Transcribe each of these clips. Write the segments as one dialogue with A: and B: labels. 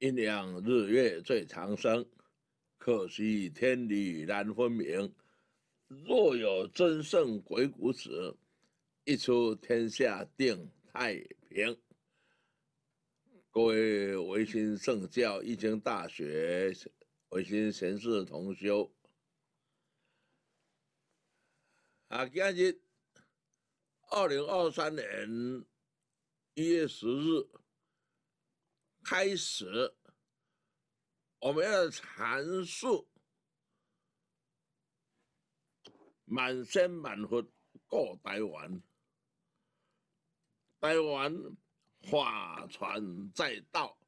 A: 阴阳日月最长生，可惜天理难分明。若有真圣鬼谷子，一出天下定太平。各位唯心圣教，一经大学，唯心贤士同修。啊，今日二零二三年一月十日。开始，我们要阐述满山满腹过台湾，台湾画船载道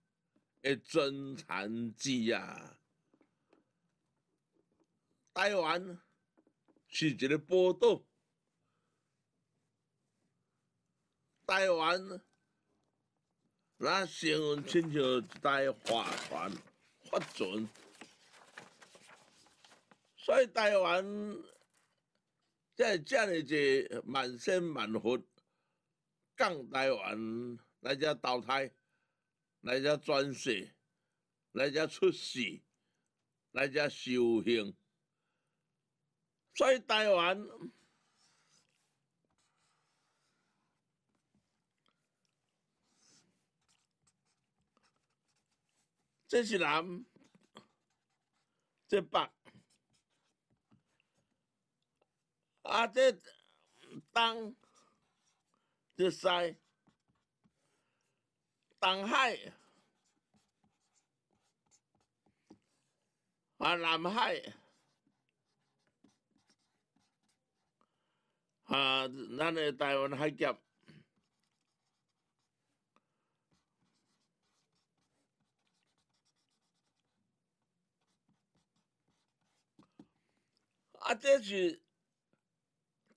A: 的真惨机呀！台湾是一个波动，台湾。那幸运亲像一台船、发船，所以台湾即这里是万生万活。台湾来只投胎，来只转世，来只出世，来只修行，所以台湾。这是南，这北，啊，这东，这西，东海，啊，南海，啊，咱诶台湾海峡。啊！这是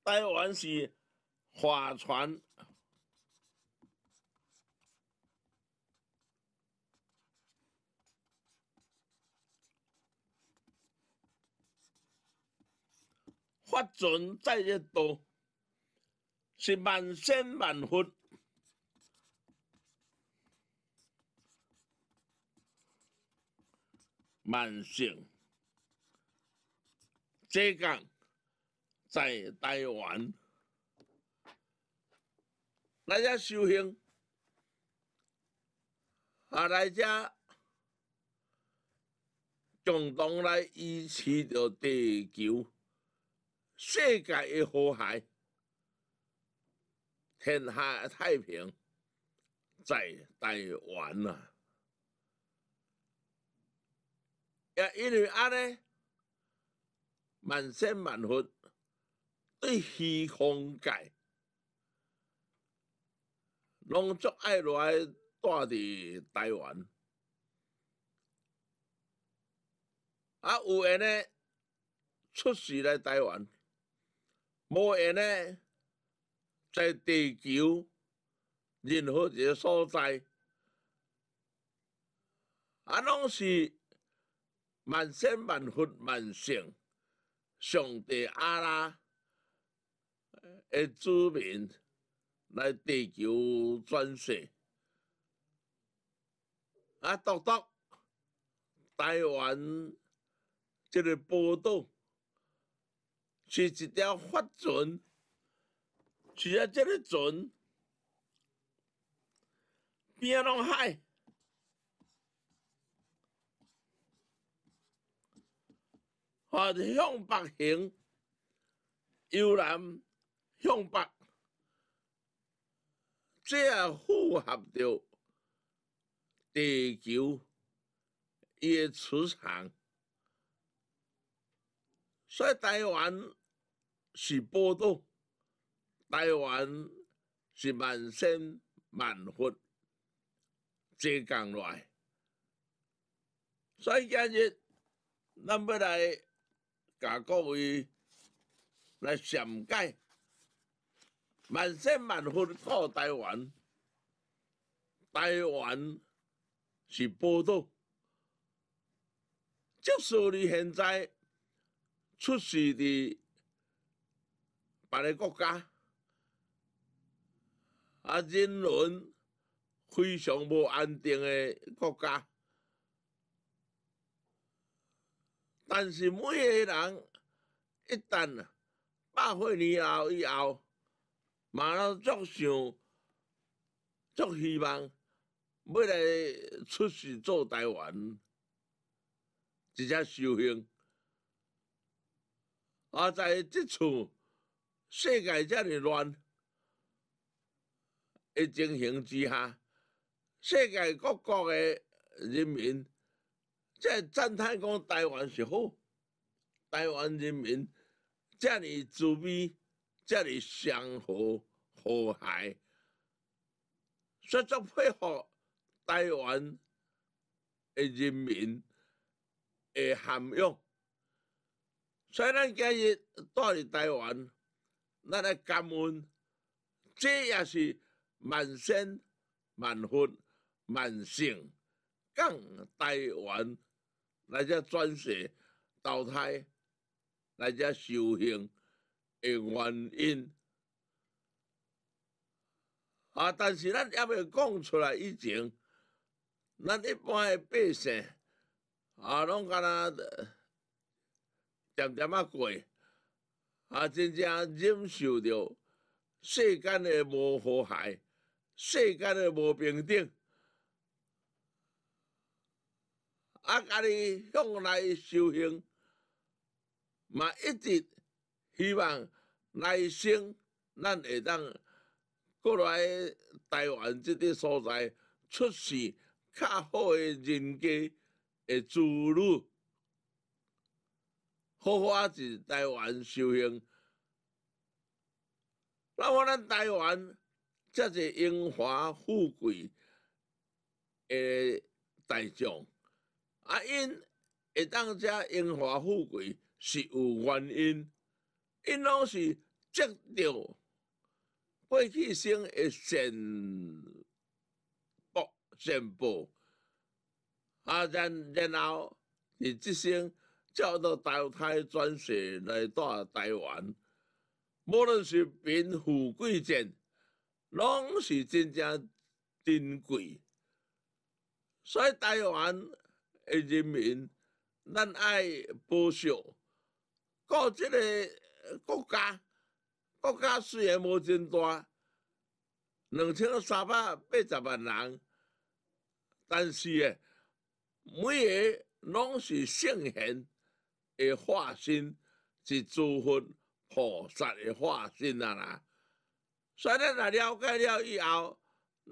A: 台湾是划船，划船在一度，是万仙万佛，万仙。浙江在台湾，大家修行，啊，大家共同来一起着地球，世界诶和谐，天下太平，在台湾啊，也因为安呢。万仙万佛对虚空界，拢足爱来住伫台湾，啊！有闲呢出世来台湾，无闲呢在地球任何一个所在，啊，拢是万仙万佛万圣。上帝阿拉的子民来地球转世，啊，独独台湾这个波道是一条发船，除了这个船变拢海。我向北行，由南向北，这也符合着地球一个磁场。所以台湾是波岛，台湾是万生万佛结降来。所以今日咱要来。甲各位来上解，万生万福靠台湾。台湾是宝岛，即使你现在出事的别个国家，啊，人伦非常无安定的国家。但是每个人一旦百岁年后以后，嘛都足想、足希望，要来出世做台湾直接修行。而在即处世界遮尔乱、一情形之下，世界各国的人民。在赞叹讲台湾是好，台湾人民这里自卑，这里相互和谐，说足配合台湾诶人民诶涵养。所以，咱今日到伫台湾，咱来感恩，这也是万生、万福、万幸，讲台湾。来遮转世、投胎、来遮修行嘅原因啊！但是咱也未讲出来，以前咱一般嘅百姓啊，拢敢若点点啊过啊，真正忍受着世间嘅无祸害，世间嘅无平等。啊！家己向来修行，嘛一直希望内生咱会当过来台湾即个所在，出世较好诶，人家诶，子女，好好啊，伫台湾修行。那么咱台湾遮侪英华富贵诶，大将。啊，因会当遮荣华富贵是有原因，因拢是接着过去生一善报善报，啊，然然后一即生照到投胎转世来在台湾，无论是贫富贵贱，拢是真正珍贵，所以台湾。诶，人民，咱爱报守。个即个国家，国家虽然无真大，两千三百八十万人，但是诶，每个拢是圣贤诶化身，是诸佛菩萨诶化身啊啦。所以咱了解了以后，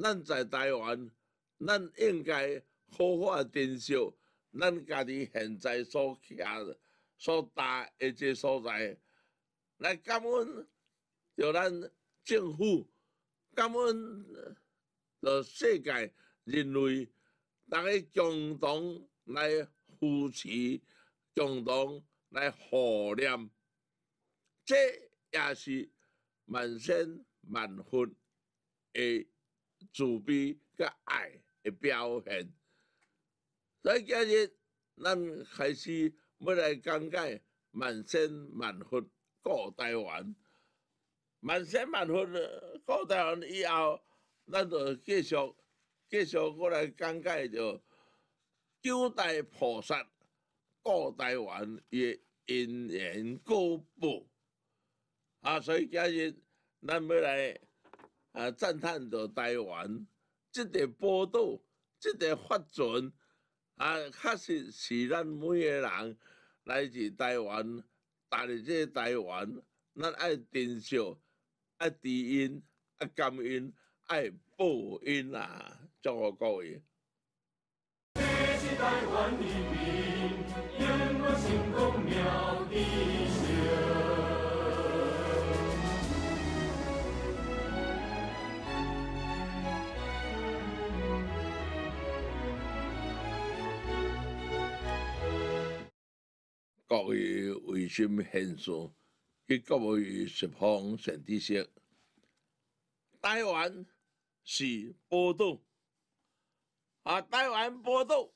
A: 咱在台湾，咱应该好好珍惜。咱家己现在所徛、所住，诶，这所在来感恩，着咱政府，感恩着世界人类，大家共同来扶持，共同来互念，这也是万心万分诶慈悲甲爱诶表现。所以今日，咱开始要来讲解万身万佛过台湾。万仙万佛过台湾以后，咱就继续继续过来讲解着九大菩萨过台湾也因缘果报。啊，所以今日咱要来啊赞叹着台湾，即个报道，即个发展，啊确实是咱每个人来自台湾逐日这台湾咱爱珍惜爱知恩，爱感恩爱报恩啊祝贺各位各位为甚严肃？伊各位学方成知识。台湾是波动，啊，台湾波动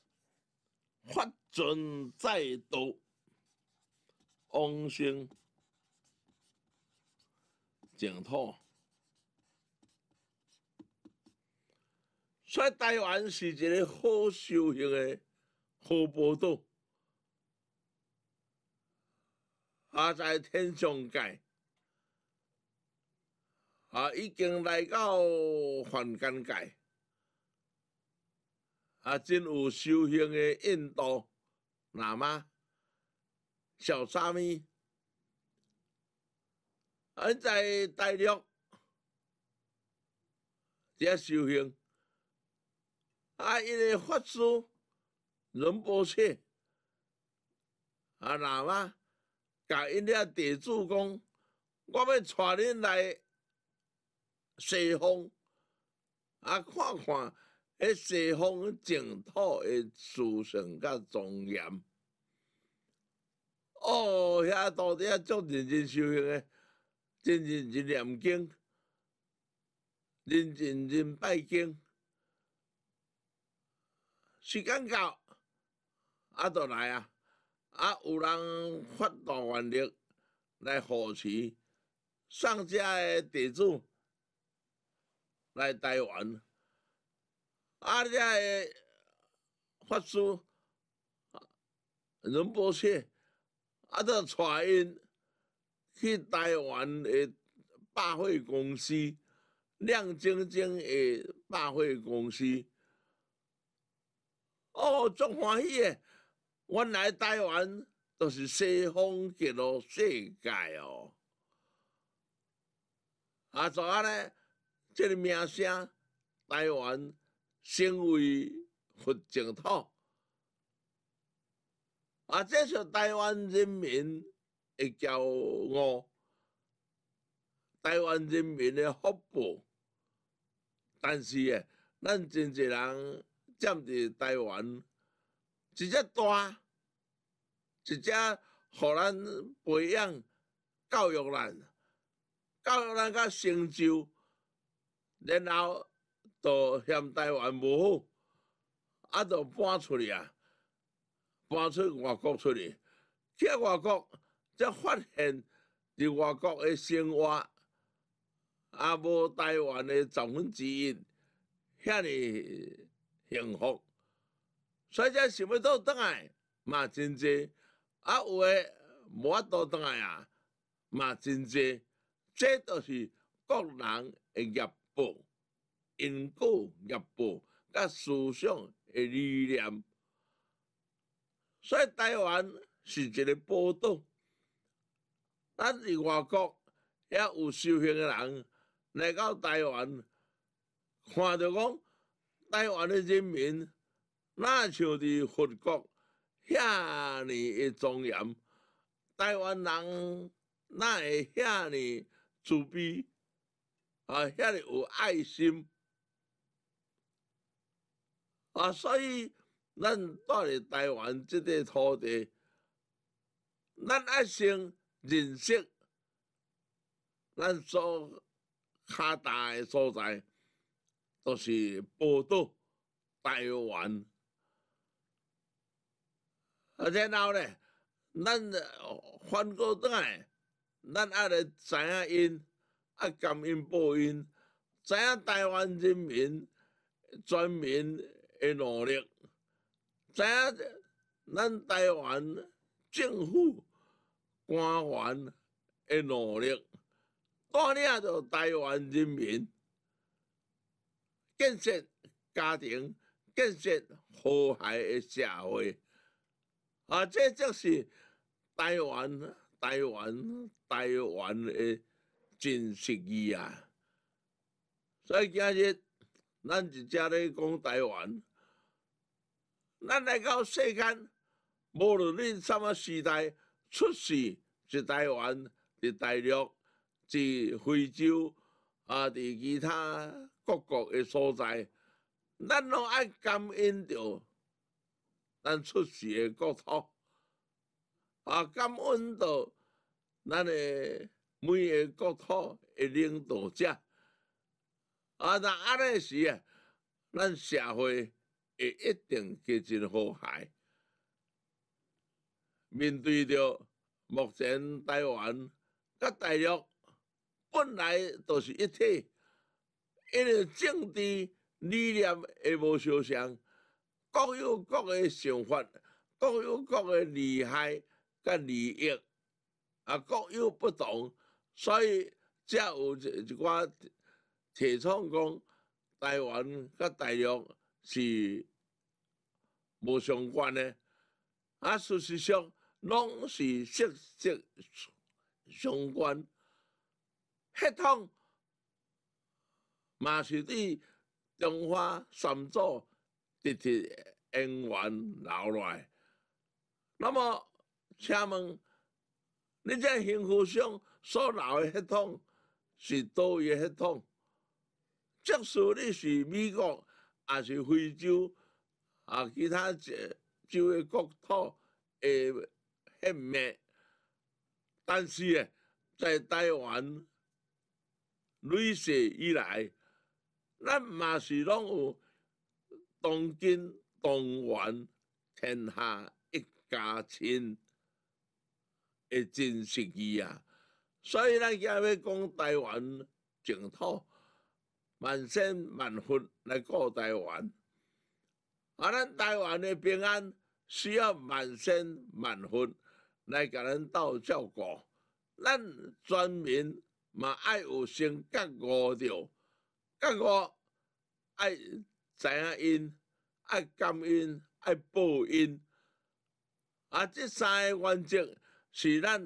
A: 发展再度、安心、净土，所以台湾是一个好收益的、好波动。啊，在天上界啊，已经来到凡间界啊，真有修行的印度喇嘛、小沙弥，啊，在大陆在修行啊，一个法师、龙波师啊，喇嘛。甲因遐地主讲，我要带恁来西方，啊看看迄西方净土的殊胜甲庄严。哦，遐到底遐做认真修行个，认真认真经，认真认真拜经，时间到，啊，倒来啊！啊！有人发动愿力来扶持上家的弟子来台湾，啊！这些法师仁不切，啊！就带因去台湾的百货公司，亮晶晶的百货公司，哦，足欢喜的。原来台湾都是西方极乐世界哦，啊，昨以呢，这个名声，台湾成为佛净土，啊，这是台湾人民会骄傲，台湾人民的福报。但是诶，咱真侪人占伫台湾。一只大，一只，互咱培养教育人，教育咱甲成就，然后都嫌台湾无好，啊，就搬出去啊，搬出外国出去，去外国才发现，伫外国诶生活，也无台湾诶十分之一遐尼幸福。所以，即个少倒转来嘛真侪；啊，有诶，无法转来啊嘛真侪。即都是个人诶业报、因果业报，甲思想诶理念。所以，台湾是一个波动。咱伫外国也有修行诶人来到台湾，看着讲台湾诶人民。那像伫佛国遐尔的庄严，台湾人那会遐尔自卑？啊，遐尔有爱心啊，所以咱带伫台湾即块土地，咱一生认识咱所较大诶所在，都是宝岛台湾。然后呢，咱翻过转来，咱也要知影因，啊，感恩报恩，知影台湾人民全民诶努力，知影咱台湾政府官员诶努力，带领着台湾人民建设家庭，建设和谐诶社会。啊，这就是台湾、台湾、台湾诶，真实意啊！所以今日咱一只咧讲台湾，咱来到世间，无论恁什么时代，出世在台湾、伫大陆、伫非洲啊，伫其他各国诶所在，咱拢爱感恩着。咱出世诶国土，啊！感恩到咱诶每个国土诶领导者，啊！但安尼时啊，咱社会会一定结真和谐。面对着目前台湾甲大陆本来都是一体，因为政治理念会无相。像。各有各的想法，各有各的利害甲利益，啊，各有不同，所以才有一一寡提倡讲台湾甲大陆是无相关的，啊，事实上，拢是息息相关系统，嘛，是伫中华三祖。的恩怨留落来。那么请问你在幸福上所留的乞痛是多与乞痛？即使你是美国，还是非洲，啊，其他洲的国土的血灭，但是啊，在台湾，历史以来，咱嘛是拢有。当今当员，天下一家亲，诶，真实意啊！所以咱今日讲台湾净土，满身满腹来顾台湾，啊，咱台湾诶平安需要满身满腹来甲咱斗照顾，咱全民嘛爱有先甲五着，甲格爱。知影因爱感恩爱报恩。啊！这三个原则是咱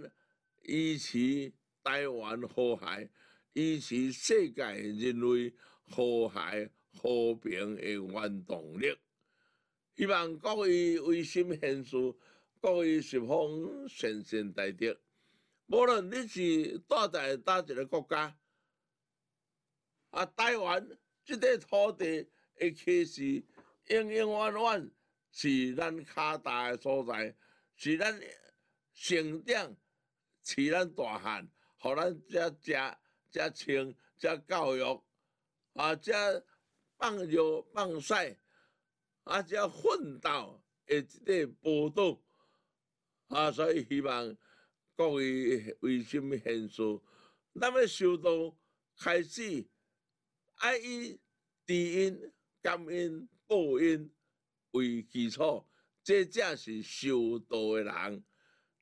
A: 支持台湾和谐、支持世界人类和谐和平诶原动力。希望各位为心献出，各位是方献身大德，无论你是住在叨一个国家，啊！台湾这块土地。一其是，永永远远是咱较大诶所在，是咱成长，是咱大汉，互咱遮食、遮穿、遮教育，啊遮放肉放屎，啊遮奋斗诶一个波涛，啊所以希望各位为心献出，咱们从到开始爱伊、知因。感恩报恩为基础，这正是修道的人。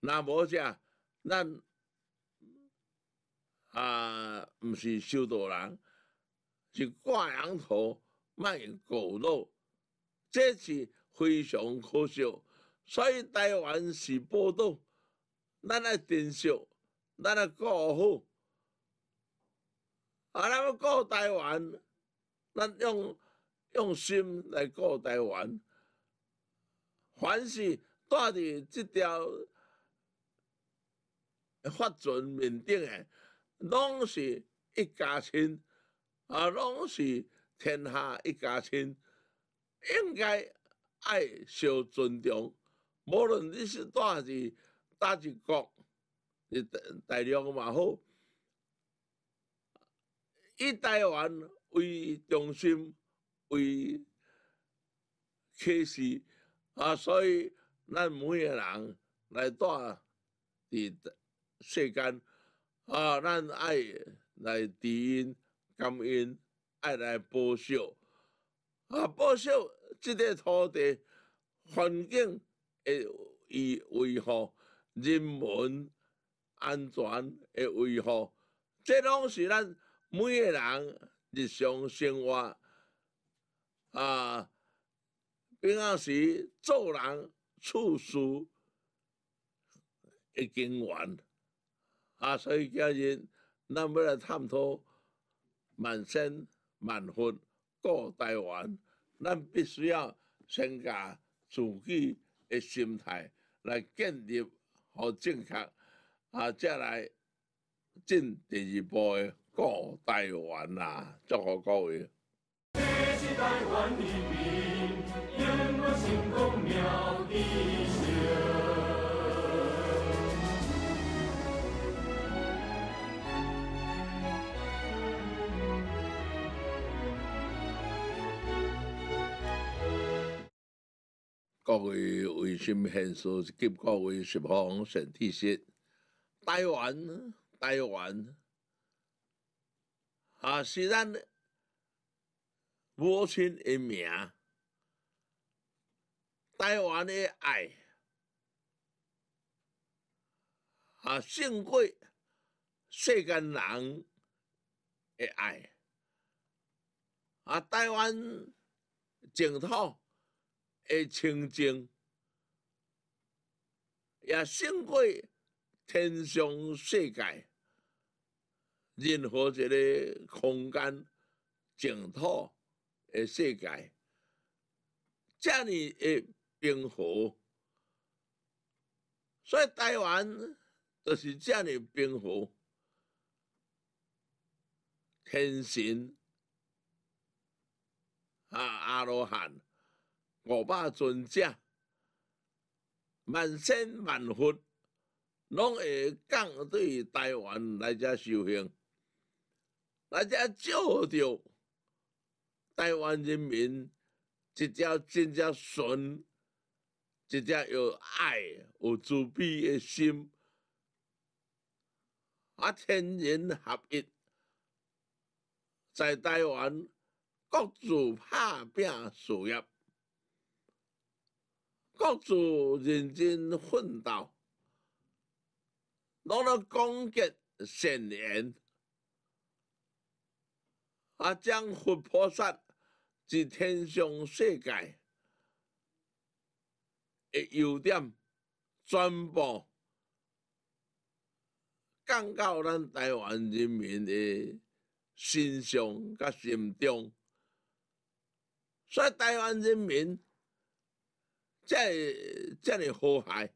A: 那无这，咱啊，毋是修道人，是挂羊头卖狗肉，这是非常可笑。所以台湾是报道，咱来珍惜，咱来顾好。啊，咱要顾台湾，咱用。用心来顾台湾，凡是住伫即条法船面顶诶，拢是一家亲，啊，拢是天下一家亲，应该爱惜尊重，无论你是住伫叨一国，大陆嘛好，以台湾为中心。为开始啊，所以咱每个人来带伫世间啊，咱爱来感恩、感恩，爱来报效啊，报效即个土地、环境诶，维护人民安全诶，维护，即拢是咱每个人日常生活。啊，平安时做人处事已经完，啊，所以今日咱要来探讨万生万分过台湾，咱必须要先加自己诶心态来建立好正确，啊，再来进第二步诶过台湾啊，祝福各位。各位卫心天线及各位十方神体市，台湾，台湾，啊，是咱母亲诶，名；台湾诶，爱；啊，胜过世间人诶爱；啊，台湾净土诶清净；也胜过天上世界任何一个空间净土。诶，世界，遮尔诶平和，所以台湾就是遮尔的平和。天神啊，阿罗汉五百尊者，万仙万佛，拢会降对台湾来遮修行，来遮照着。台湾人民只要真加信，只要有爱、有慈悲的心，啊，天人合一，在台湾各自打拼事业，各自认真奋斗，努力攻坚善缘，啊，将福菩萨。是天上世界，诶，优点全部降到咱台湾人民诶心上、甲心中，所以台湾人民会才会和害。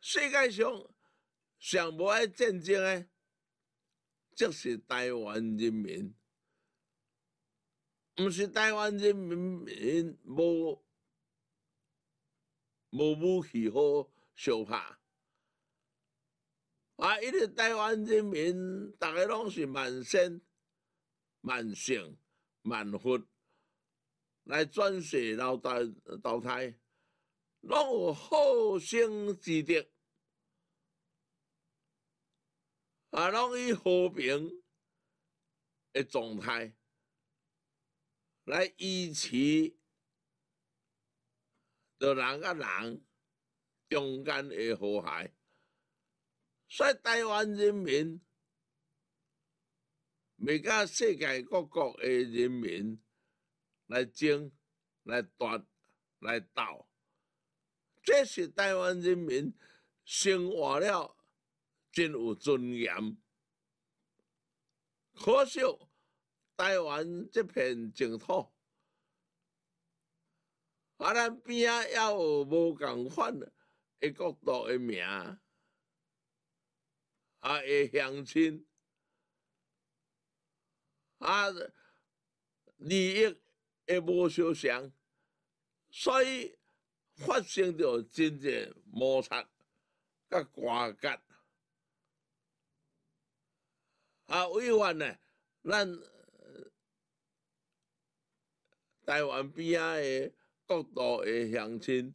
A: 世界上上无爱战争诶，就是台湾人民。毋是台湾人民无无武器好相拍。啊！一日台湾人民逐个拢是万幸、万幸、万福，来转世投胎、投胎，拢有好生之德，啊！拢以和平诶状态。来医治著人甲人中间诶和谐，所以台湾人民未甲世界各国诶人民来争、来夺、来斗，这是台湾人民生活了真有尊严、可惜。台湾这片净土，啊，咱边啊也有无共款诶国度诶名，啊，诶乡亲，啊，利益诶无相像，所以发生着真阵摩擦甲瓜葛，啊，委婉呢，咱。台湾边仔的国度的乡亲，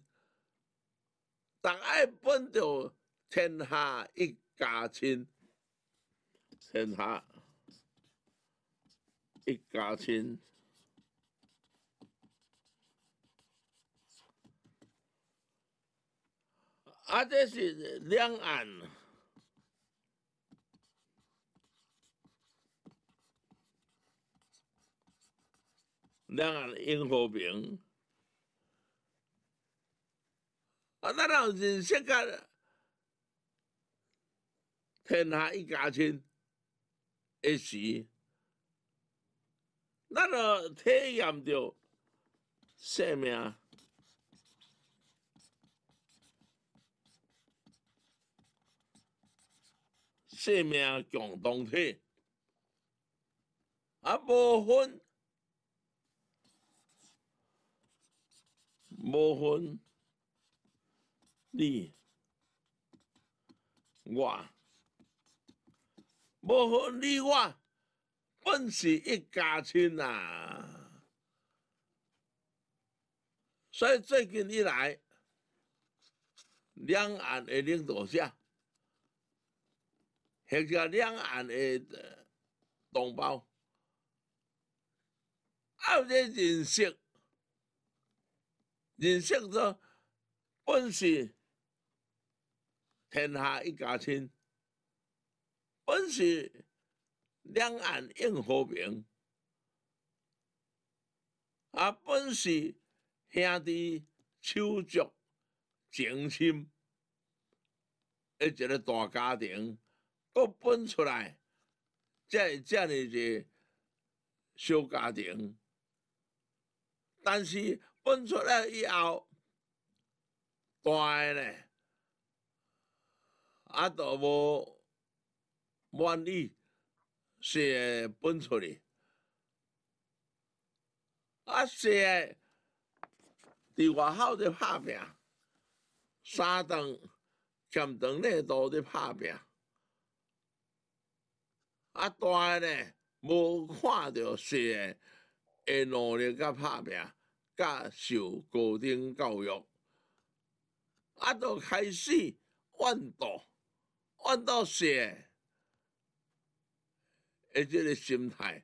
A: 大爱本着天下一家亲，天下一家亲，啊，这是两岸。两岸因和平，啊！咱啊认识个天下一家亲，一时，咱啊体验着生命生命共同体啊，无分。无分你我，无分你我，本是一家亲啊！所以最近以来，两岸的领导者，或者两岸的同胞，这认识。认识到本是天下一家亲，本是两岸应和平，啊，本是兄弟手足情深，一个大家庭，各分出来，才建立一个小家庭，但是。分出来以后，大个呢，啊，都无满意，诶。分出来。啊，细诶伫外口伫拍拼，三顿咸东内都伫拍拼。啊，大个呢，无看到细诶会努力甲拍拼。甲受高等教育，啊，著开始弯道，弯道写，诶，即个心态，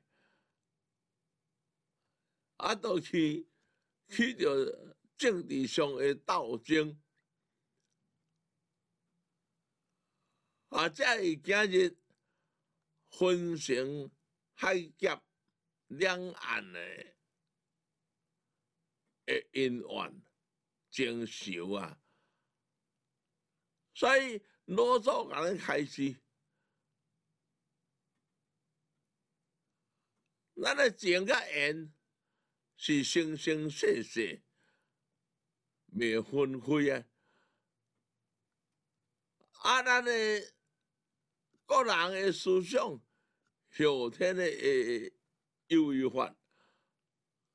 A: 啊，著去去著政治上诶斗争，啊，才会今日分成海峡两岸诶。诶，因缘成熟啊，所以老早咱开始，咱诶情甲缘是生生世世未分开啊，啊，咱诶个人诶思想后天诶诶，优越患。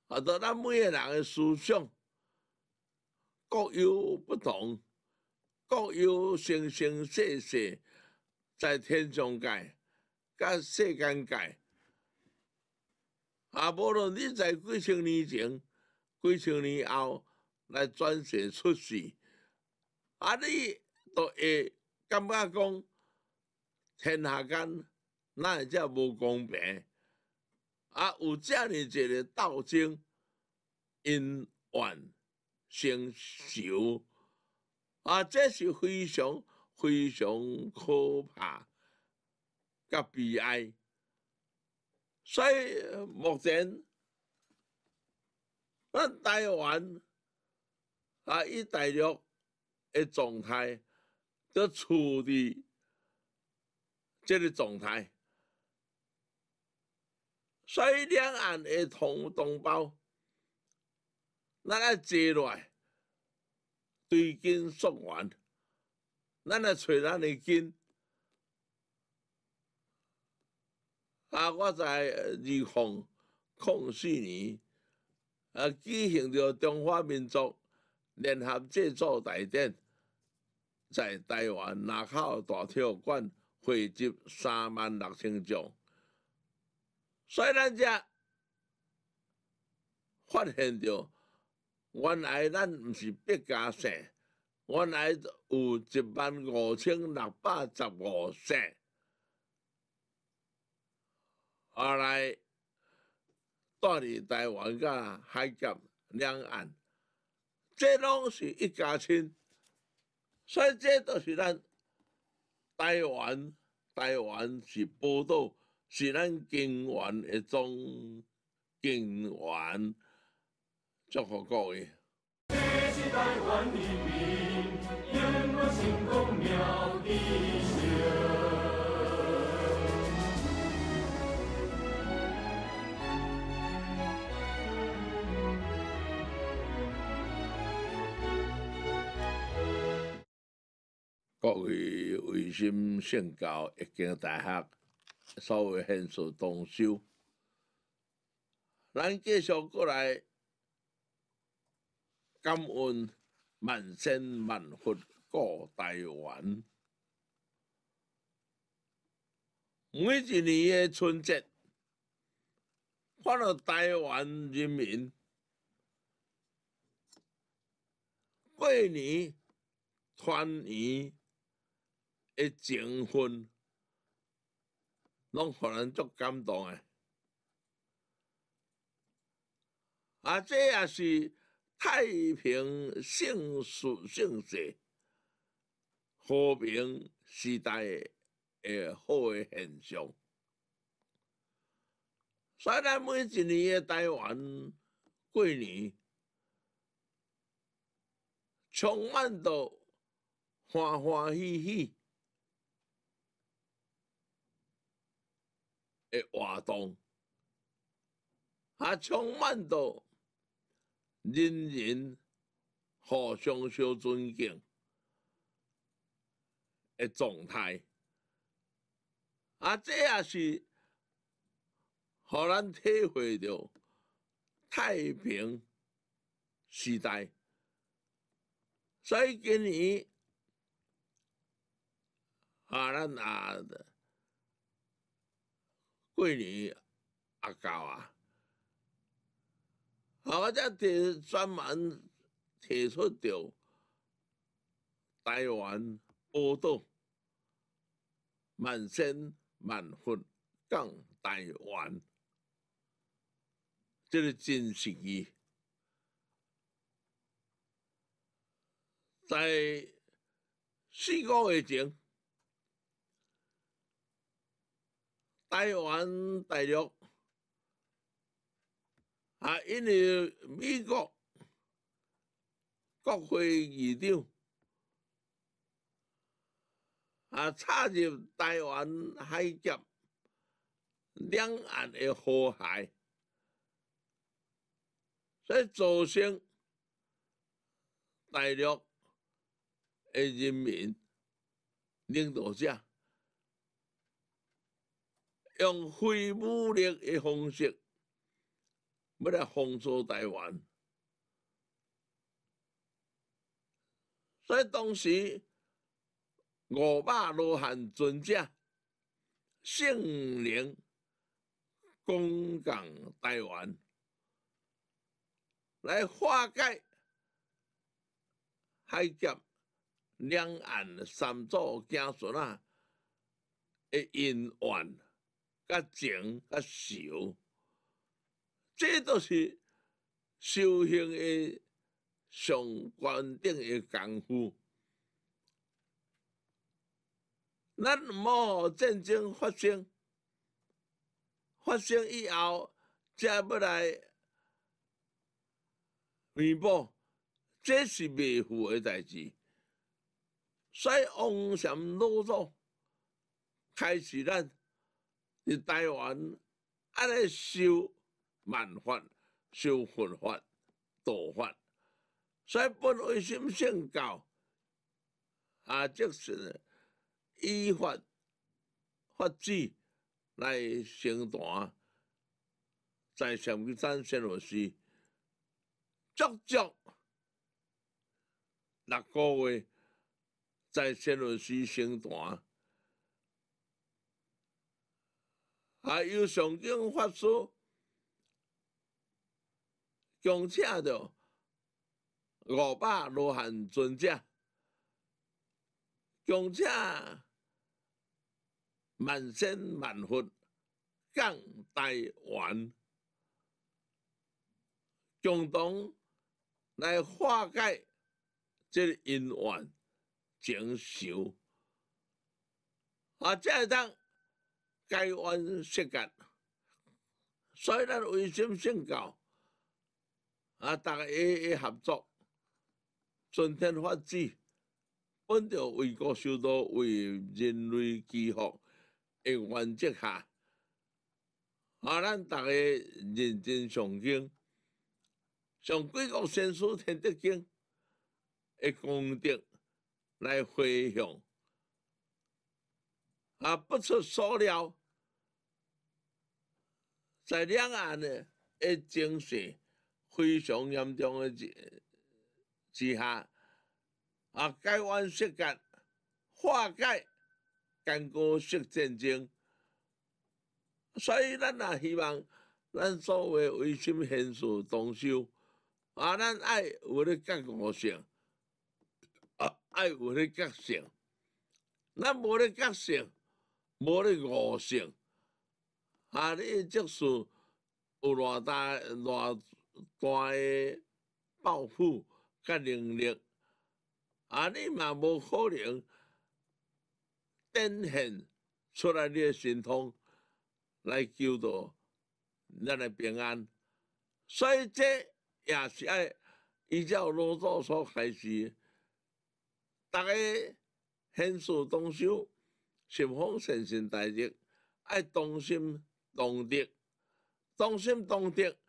A: 啊！在咱每个人诶思想，各有不同，各有形形色色，在天上界、甲世间界，啊，无论你在几千年前、几千年后来转世出世，啊，你都会感觉讲天下间哪会遮无公平。啊，有遮尔一个斗争，因缘成熟，啊，这是非常非常可怕、甲悲哀。所以目前咱台湾啊，伊大陆的状态都处于这个状态。以两岸的同同胞，咱坐落来，对襟溯源，咱来揣咱的襟。啊！我在二零零四年啊，举行着中华民族联合祭祖大典，在台湾南口大体育馆汇集三万六千种。所以咱只发现着，原来咱毋是百家姓，原来有一万五千六百十五姓，后来，带离台湾甲海峡两岸，这拢是一家亲，所以这都是咱台湾，台湾是宝岛。是咱敬完一种敬完，祝福各位。各位为心信教一经大学。所谓迅速动手，咱继续过来感恩万生万佛告台湾。每一年的春节，看到台湾人民过年团圆的情分。拢互人足感动诶，啊！这也是太平盛世、盛世和平时代诶好诶现象。所以咱每一年诶，台湾过年，充满着欢欢喜喜。的活动，啊，充满着人人互相小尊敬的状态，啊，这也是互咱体会着太平时代，所以今年啊，咱啊。贵女阿娇啊！好，我专门提出着台湾乌托，万山万佛降台湾，这是真实义，在四个月前。台湾大陆，啊，因为美国国会议长啊，插入台湾海峡两岸的祸害，所以造成大陆的人民领导者。用非武力的方式，要来封锁台湾，所以当时五百罗汉尊者圣灵攻降台湾，来化解海峡两岸三组惊船啊的恩怨。较静、较少，这都是修行诶上关顶诶功夫。咱无战争发生，发生以后才要来弥补，这是未赴诶代志。所以，王禅老祖开始咱。是台湾，阿咧修万法、修佛法、道法，所以不为信信教，啊，即是依法法治来承担，在常玉山仙律师足足六个月在仙律师承担。还有上经法师，共请着五百罗汉尊者，共请万身万佛降大愿，共同来化解这因缘成熟，啊，这个当。该安世界，所以咱为什信教？啊，大家一合作，尊天法地，本着为国修道、为人类祈福诶原则下，啊，咱大家认真上经，上贵国先师天德经诶功德来回向，啊，不出所料。在两岸呢一情是非常严重个之之下，啊，改完世界化解干戈血战争，所以咱也希望咱所谓为心先树动手，啊，咱爱有咧干悟性，啊，爱有咧觉性，咱无咧觉性，无咧悟性。啊！你即使有偌大、偌大诶抱负甲能力，啊！你嘛无可能展现出来你诶神通来救到咱诶平安。所以，即也是爱依照老早所开始，大家肯事动手，信奉神神大日，爱动心。当得，当心当得，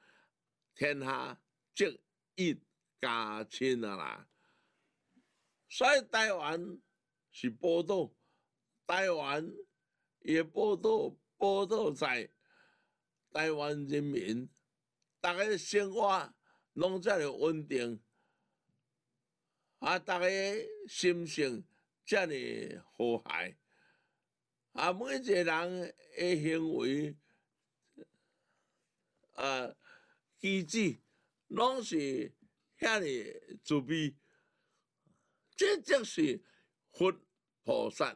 A: 天下即一家亲啊啦！所以台湾是报道，台湾也报道，报道在台湾人民，大家生活拢这么稳定，啊，大家心情这么和谐，啊，每一个人的行为。啊，机制拢是遐尔自卑，这正是佛菩萨，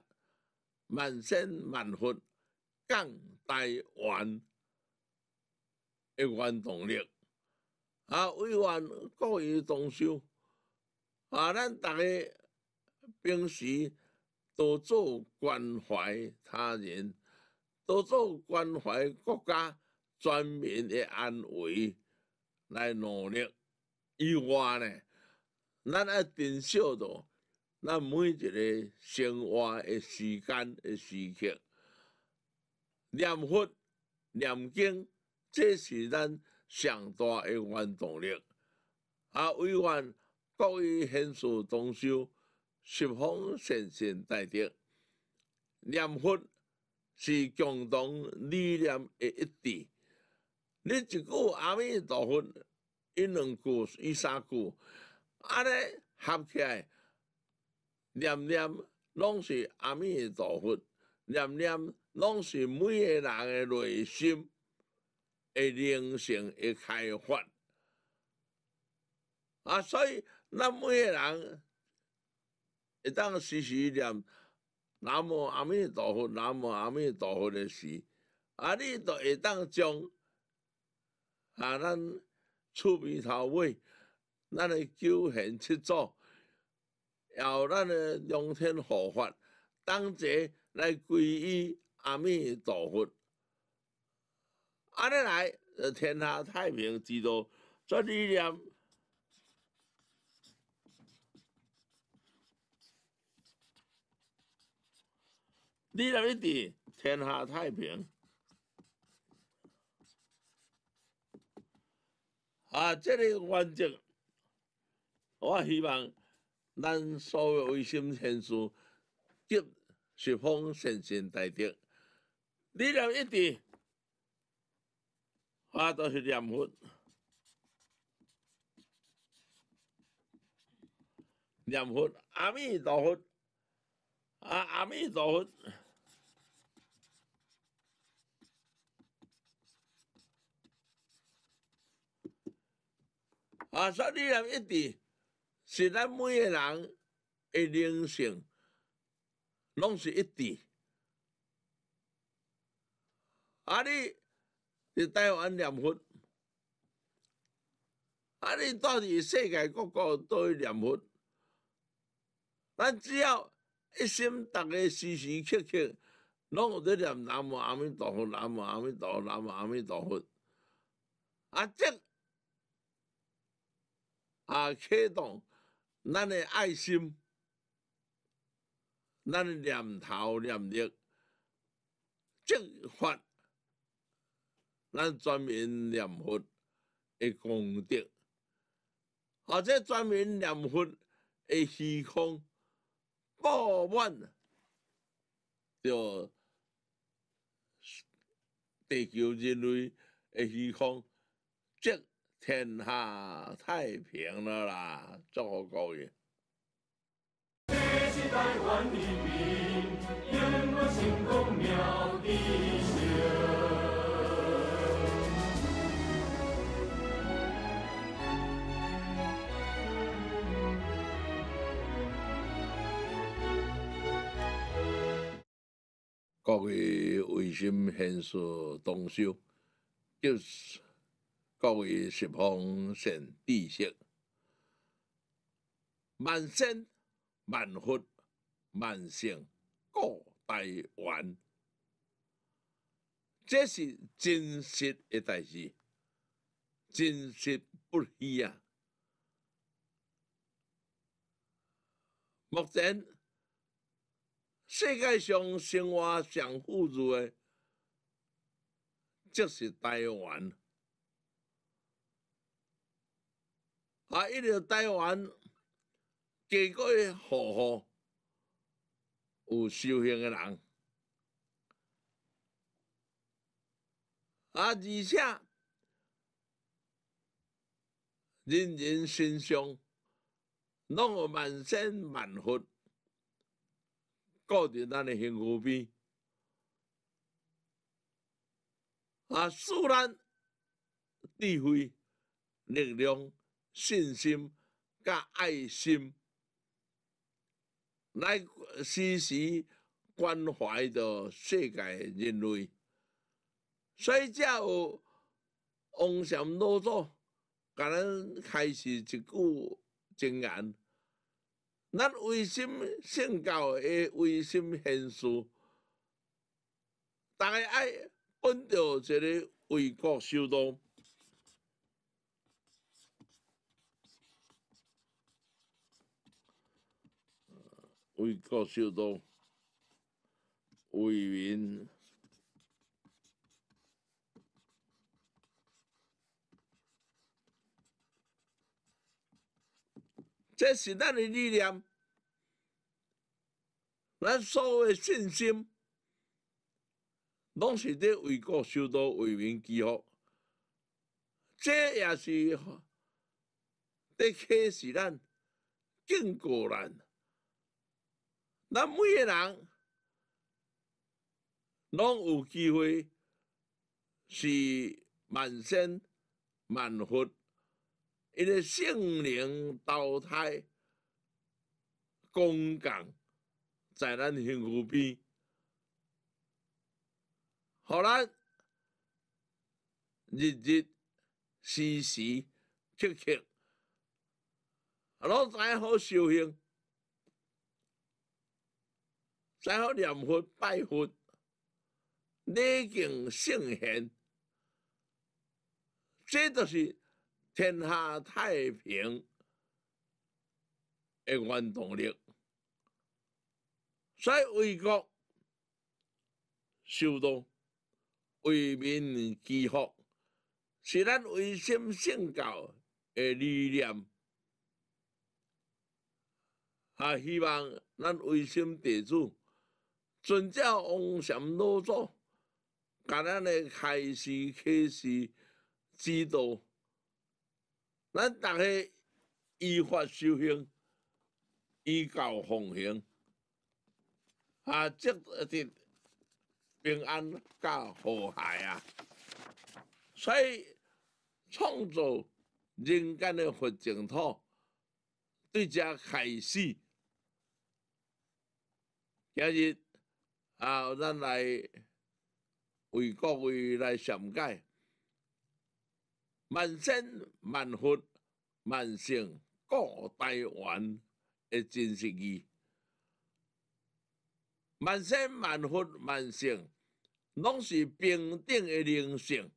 A: 万生万活，降大愿一原动力，啊，委员过于动手，啊，咱大家平时多做关怀他人，多做关怀国家。全民的安慰，来努力以外呢，咱一定惜着咱每一个生活的时间的时刻，念佛念经，这是咱上大诶原动力。啊，为凡各位信士同修，十方善信大德，念佛是共同理念的一致。你一句阿弥陀佛，一两句、二三句，安尼合起来念念，拢是阿弥陀佛；念念，拢是每个人的内心的灵性的开发。啊，所以咱每个人会当时时念南无阿弥陀佛，南无阿弥陀佛的时，啊，你都会当将。啊！咱出边头尾，咱的九贤七祖，还有咱的龙天护法，当节来皈依阿弥陀佛，安尼来就天下太平之道，做理念。你念一伫天下太平。啊！这个原则，我希望咱所有为心善事，皆随风顺顺带的。你若一地，我都是念佛，念佛阿弥陀佛，啊，阿弥陀佛。啊！所以念一地，是咱每个人的灵性，拢是一地。啊！你你台湾念佛，啊！你到底世界各国都去念佛，咱只要一心，大家时时刻刻拢有在念南无阿弥陀佛，南无阿弥陀佛，南无阿弥陀佛。啊！即。啊！启动咱的爱心，咱的念头、念力，正法，咱全民念佛的功德，或者全民念佛的虚空布满，就地球人类的虚空正。天下太平了啦，糟糕也。各位为心献说同修？就是。各位是奉神地色，万生万福万圣，过代完，这是真实的代志，真实不虚啊！目前世界上生活上富足的，就是台湾。啊！一路台湾，各国的好好有修行的人，啊！而且人人心胸，拢有万善万福，固定咱诶幸福边。啊！素人、智慧、力量。信心、甲爱心来时时关怀着世界人类，所以才有王禅老祖甲咱开始一句真言：，咱为心信教？诶，为心现事。大家爱本着一个为国修道。为国修道，为民。这是咱的理念，咱所有的信心，拢是伫为国修道、为民祈福。这也是伫启示咱更高人。咱每个人拢有机会是万生万佛，因为圣灵投胎公降在咱身躯边，互咱日日时时刻切，老在好修行。使好念佛拜佛，礼敬圣贤，这著是天下太平的原动力。所以为国修道、为民祈福，是咱唯心信教诶理念。啊，希望咱唯心弟子。尊教往善路走，甲咱诶开始开始知道，咱逐个依法修行，依教奉行，啊，即一是平安甲和谐啊！所以创造人间诶佛净土，对遮开始，今日。啊！咱来为各位来详解：万生万福万圣各单湾的真实意。万生万福万圣，拢是平等的灵性。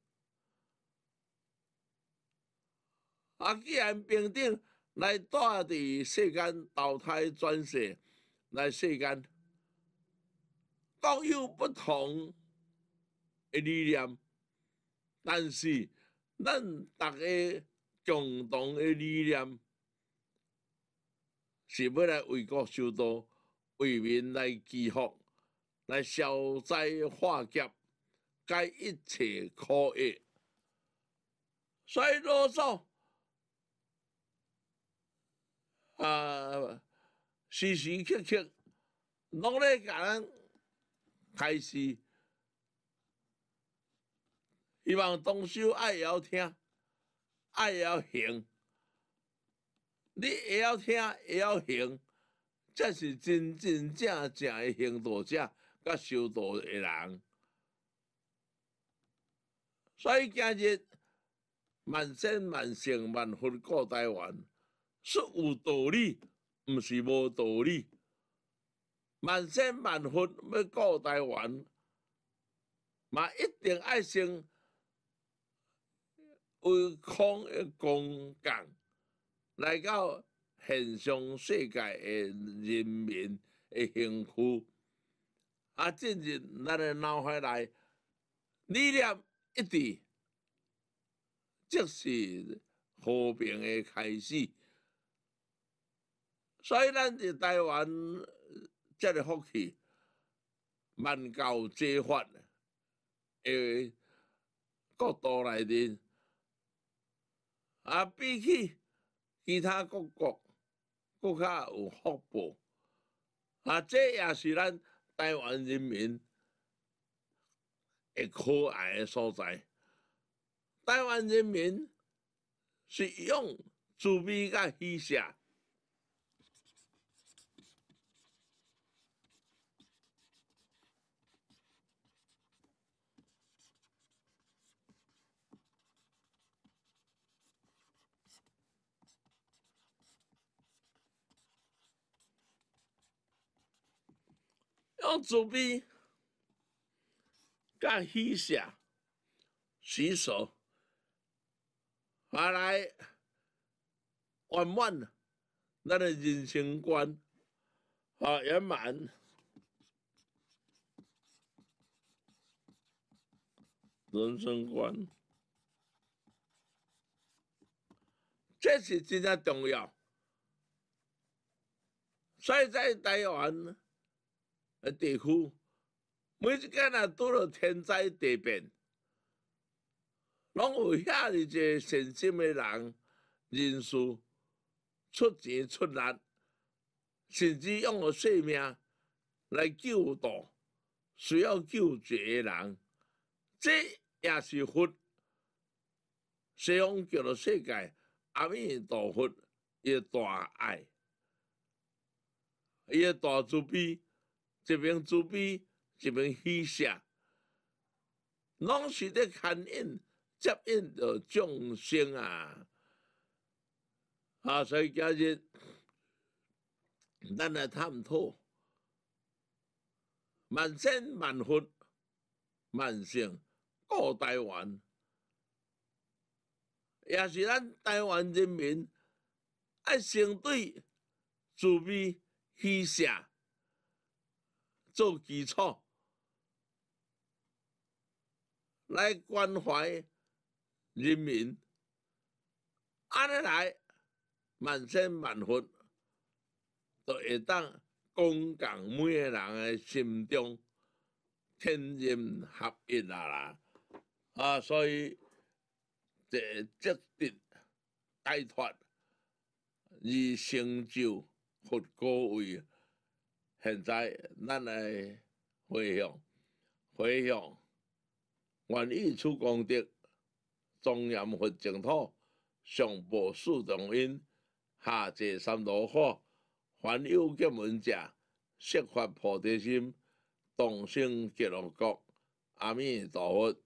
A: 啊！既然平等，来带伫世间投胎转世来世间。各有不同诶理念，但是咱大家共同诶理念是要来为国修道，为民来祈福，来消灾化劫，解一切苦厄。所以，啰嗦，啊，时时刻刻拢咧甲咱。开始，希望同修爱会晓听，爱会晓行。你晓听，晓行，才是真真正正的行道者，甲修道的人。所以今日万生万成万分过台湾，是有道理，毋是无道理。满身满佛要告台湾，嘛一定爱先为空议公干，来到现上世界诶，人民诶幸福，啊，进入咱诶脑海内理念一致，即是和平诶开始。所以咱伫台湾。即个福气，万教皆法诶，国度来面，啊，比起其他国家，更有福报。啊，这也是咱台湾人民，诶，可爱诶所在。台湾人民，是用自卑甲牺牲。做慈悲、甲喜舍、施舍，还来圆满，咱的人生观，啊圆满。人生观，这是真正重要。所以在台湾。呃，地区每一间啊，拄着天灾地变，拢有遐尔侪善心的人，人士出钱出力，甚至用了性命来救助需要救一个人，这也是佛西方叫做世界阿弥陀佛的大爱，伊一大慈悲。一面自卑，一面虚设，拢是在牵引、接引着众生啊！啊，所以今日咱来探讨，万千万佛、万圣故台湾，也是咱台湾人民要相对自卑、虚设”。做基础，来关怀人民，安尼来，万生万佛都会当共共每个人诶心中天人合一啊啦！啊，所以即个积极解脱，而成就佛果位。现在，咱来回想，回想，愿意出功德，庄严佛净土，上报四重恩，下济三途苦，烦有见闻者，释发菩提心，同生极乐国，阿弥陀佛。